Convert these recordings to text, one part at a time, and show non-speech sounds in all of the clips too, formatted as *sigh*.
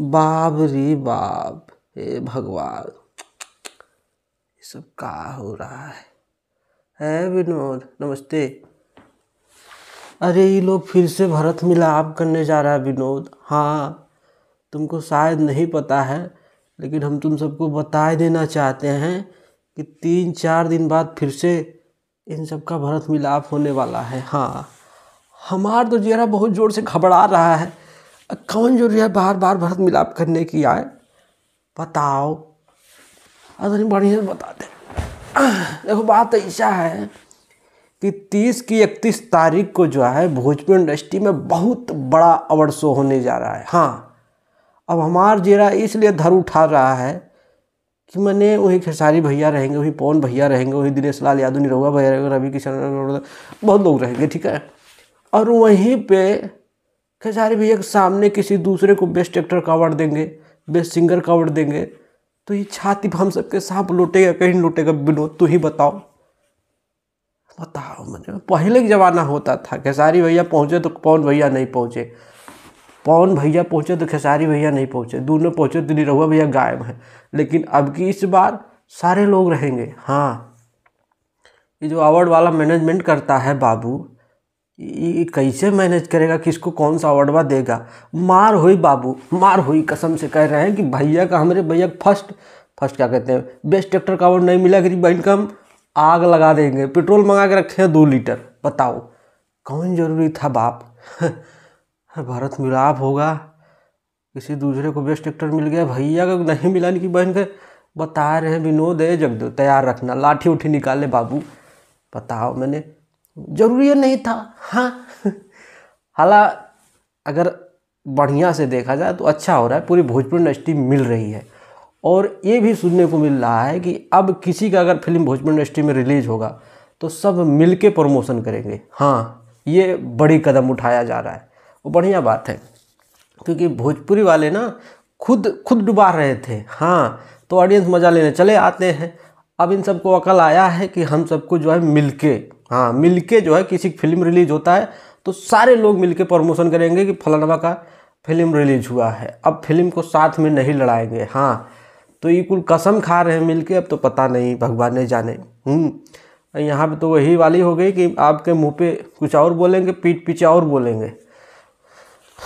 बाब रे बाप हे भगवान ये सब का हो रहा है है विनोद नमस्ते अरे ये लोग फिर से भरत मिलाप करने जा रहा है विनोद हाँ तुमको शायद नहीं पता है लेकिन हम तुम सबको बता देना चाहते हैं कि तीन चार दिन बाद फिर से इन सब का भरत मिलाप होने वाला है हाँ हमार तो जरा बहुत ज़ोर से घबरा रहा है कौन जो है बार बार भरत मिलाप करने की आए बताओ अरे बढ़िया बता दे देखो बात ऐसा है कि तीस की इकतीस तारीख को जो है भोजपुर इंडस्ट्री में बहुत बड़ा अवर शो होने जा रहा है हाँ अब हमार जेरा इसलिए धर उठा रहा है कि मैंने वही खेसारी भैया रहेंगे वही पवन भैया रहेंगे वही दिनेश लाल यादव निरहुआ भैया रहेंगे रवि किशन बहुत लोग रहेंगे ठीक है और वहीं पे कैसे अरे भैया सामने किसी दूसरे को बेस्ट एक्टर का अवार्ड देंगे बेस्ट सिंगर का अवार्ड देंगे तो ये छाती हम सबके सांप लुटेगा कहीं लुटेगा विनोद तू ही बताओ बताओ मुझे पहले के ज़माना होता था खेसारी भैया पहुँचे तो पवन भैया नहीं पहुँचे पवन भैया पहुँचे तो खेसारी भैया नहीं पहुँचे दोनों पहुँचे तो निरहुआ भैया गायब है लेकिन अब की इस बार सारे लोग रहेंगे हाँ ये जो अवार्ड वाला मैनेजमेंट करता है बाबू ये कैसे मैनेज करेगा किसको कौन सा अवार्डवा देगा मार हुई बाबू मार हुई कसम से कह रहे हैं कि भैया का हमारे भैया फर्स्ट फर्स्ट क्या कहते हैं बेस्ट एक्टर का अवार्ड नहीं मिला कि बहन का हम आग लगा देंगे पेट्रोल मंगा के रखे हैं दो लीटर बताओ कौन जरूरी था बाप *laughs* भारत मिलाप तो होगा किसी दूसरे को बेस्ट एक्टर मिल गया भैया का नहीं मिला कि बहन के बता रहे हैं विनोद है दो तैयार रखना लाठी उठी निकाले बाबू बताओ मैंने जरूरी नहीं था हाँ हाला अगर बढ़िया से देखा जाए तो अच्छा हो रहा है पूरी भोजपुरी इंडस्ट्री मिल रही है और ये भी सुनने को मिल रहा है कि अब किसी का अगर फिल्म भोजपुरी इंडस्ट्री में रिलीज़ होगा तो सब मिल के प्रमोशन करेंगे हाँ ये बड़ी कदम उठाया जा रहा है वो बढ़िया बात है क्योंकि भोजपुरी वाले ना खुद खुद डुबा रहे थे हाँ तो ऑडियंस मज़ा लेने चले आते हैं अब इन सबको अकल आया है कि हम सबको जो है मिलके हाँ मिलके जो है किसी फिल्म रिलीज होता है तो सारे लोग मिलके प्रमोशन करेंगे कि फलानवा का फिल्म रिलीज हुआ है अब फिल्म को साथ में नहीं लड़ाएंगे हाँ तो ये कुल कसम खा रहे हैं मिलके अब तो पता नहीं भगवान ने जाने हम्म, यहाँ पे तो वही वाली हो गई कि आपके मुंह पे कुछ और बोलेंगे पीठ पीछे और बोलेंगे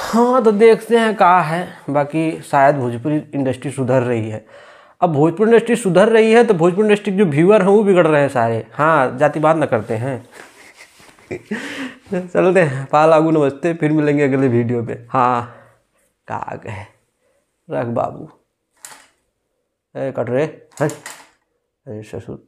हाँ तो देखते हैं कहा है बाकी शायद भोजपुरी इंडस्ट्री सुधर रही है अब भोजपुर इंडस्ट्री सुधर रही है तो भोजपुर इंडस्ट्री के जो व्यूअर हैं वो बिगड़ रहे हैं सारे हाँ जातिवाद ना करते हैं *laughs* चलते हैं पाल आगू नमस्ते फिर मिलेंगे अगले वीडियो पे हाँ कहा गए रख बाबू अरे कट रहे हैं अरे ससुर